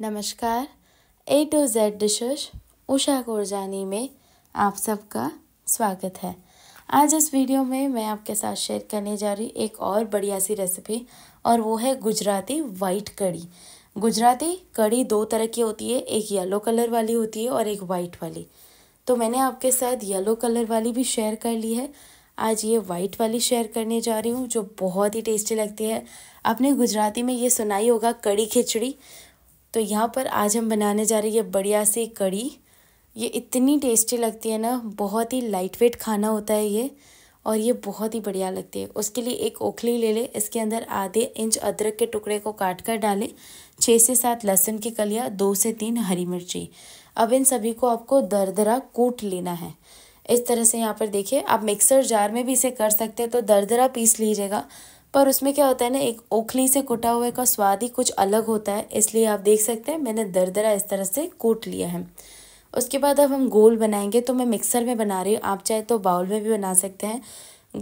नमस्कार A to Z dishes Usha Korjani में आप सबका स्वागत है आज इस वीडियो में मैं आपके साथ शेयर करने जा रही एक और बढ़िया सी रेसिपी और वो है गुजराती वाइट कड़ी गुजराती कड़ी दो तरह की होती है एक येलो कलर वाली होती है और एक वाइट वाली तो मैंने आपके साथ येलो कलर वाली भी शेयर कर ली है आज ये वाइट वाली शेयर करने जा रही हूँ जो बहुत ही टेस्टी लगती है आपने गुजराती में ये सुनाई होगा कड़ी खिचड़ी तो यहाँ पर आज हम बनाने जा रहे हैं ये बढ़िया सी कड़ी ये इतनी टेस्टी लगती है ना बहुत ही लाइट वेट खाना होता है ये और ये बहुत ही बढ़िया लगती है उसके लिए एक ओखली ले लें इसके अंदर आधे इंच अदरक के टुकड़े को काट कर डालें छः से सात लहसुन की कलियाँ दो से तीन हरी मिर्ची अब इन सभी को आपको दरदरा कूट लेना है इस तरह से यहाँ पर देखिए आप मिक्सर जार में भी इसे कर सकते हैं तो दरदरा पीस लीजिएगा पर उसमें क्या होता है ना एक ओखली से कुटा हुए का स्वाद ही कुछ अलग होता है इसलिए आप देख सकते हैं मैंने दरदरा इस तरह से कूट लिया है उसके बाद अब हम गोल बनाएंगे तो मैं मिक्सर में बना रही हूँ आप चाहे तो बाउल में भी बना सकते हैं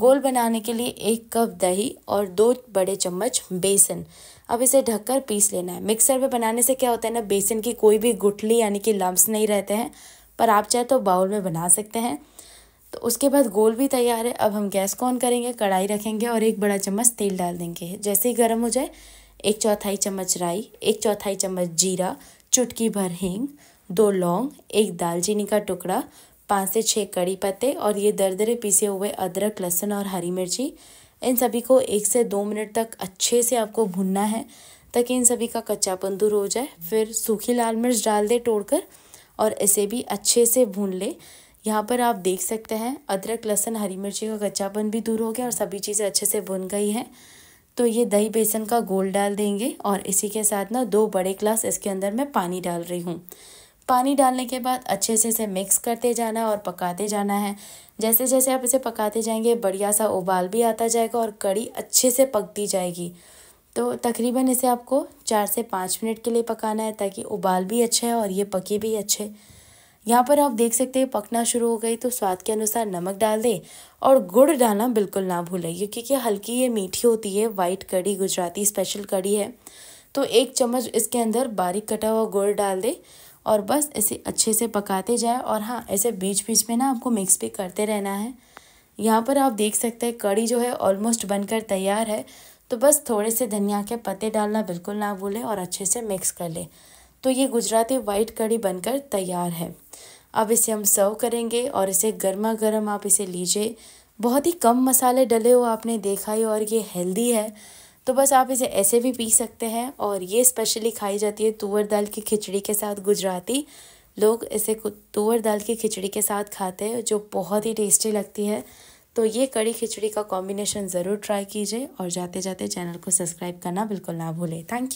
गोल बनाने के लिए एक कप दही और दो बड़े चम्मच बेसन अब इसे ढककर पीस लेना है मिक्सर में बनाने से क्या होता है ना बेसन की कोई भी गुठली यानी कि लम्ब नहीं रहते हैं पर आप चाहे तो बाउल में बना सकते हैं तो उसके बाद गोल भी तैयार है अब हम गैस को ऑन करेंगे कढ़ाई रखेंगे और एक बड़ा चम्मच तेल डाल देंगे जैसे ही गर्म हो जाए एक चौथाई चम्मच राई एक चौथाई चम्मच जीरा चुटकी भर हींग दो लौंग एक दालचीनी का टुकड़ा पाँच से छः कड़ी पत्ते और ये दरदरे पीसे हुए अदरक लहसुन और हरी मिर्ची इन सभी को एक से दो मिनट तक अच्छे से आपको भुनना है ताकि इन सभी का कच्चापन दूर हो जाए फिर सूखी लाल मिर्च डाल दे तोड़कर और इसे भी अच्छे से भून ले यहाँ पर आप देख सकते हैं अदरक लहसन हरी मिर्ची का कच्चापन भी दूर हो गया और सभी चीज़ें अच्छे से भुन गई हैं तो ये दही बेसन का गोल डाल देंगे और इसी के साथ ना दो बड़े ग्लास इसके अंदर मैं पानी डाल रही हूँ पानी डालने के बाद अच्छे से इसे मिक्स करते जाना है और पकाते जाना है जैसे जैसे आप इसे पकाते जाएंगे बढ़िया सा उबाल भी आता जाएगा और कड़ी अच्छे से पकती जाएगी तो तकरीबन इसे आपको चार से पाँच मिनट के लिए पकाना है ताकि उबाल भी अच्छा है और ये पकी भी अच्छे यहाँ पर आप देख सकते हैं पकना शुरू हो गई तो स्वाद के अनुसार नमक डाल दें और गुड़ डालना बिल्कुल ना भूलें क्योंकि हल्की ये मीठी होती है वाइट कड़ी गुजराती स्पेशल कड़ी है तो एक चम्मच इसके अंदर बारीक कटा हुआ गुड़ डाल दें और बस इसे अच्छे से पकाते जाए और हाँ ऐसे बीच बीच में ना आपको मिक्स भी करते रहना है यहाँ पर आप देख सकते हैं कड़ी जो है ऑलमोस्ट बनकर तैयार है तो बस थोड़े से धनिया के पत्ते डालना बिल्कुल ना भूलें और अच्छे से मिक्स कर लें तो ये गुजराती वाइट कड़ी बनकर तैयार है अब इसे हम सर्व करेंगे और इसे गर्मा गर्म आप इसे लीजिए बहुत ही कम मसाले डले हो आपने देखा ही और ये हेल्दी है तो बस आप इसे ऐसे भी पी सकते हैं और ये स्पेशली खाई जाती है तुअर दाल की खिचड़ी के साथ गुजराती लोग इसे तुअर दाल की खिचड़ी के साथ खाते हैं जो बहुत ही टेस्टी लगती है तो ये कड़ी खिचड़ी का कॉम्बिनेशन ज़रूर ट्राई कीजिए और जाते जाते चैनल को सब्सक्राइब करना बिल्कुल ना भूलें थैंक यू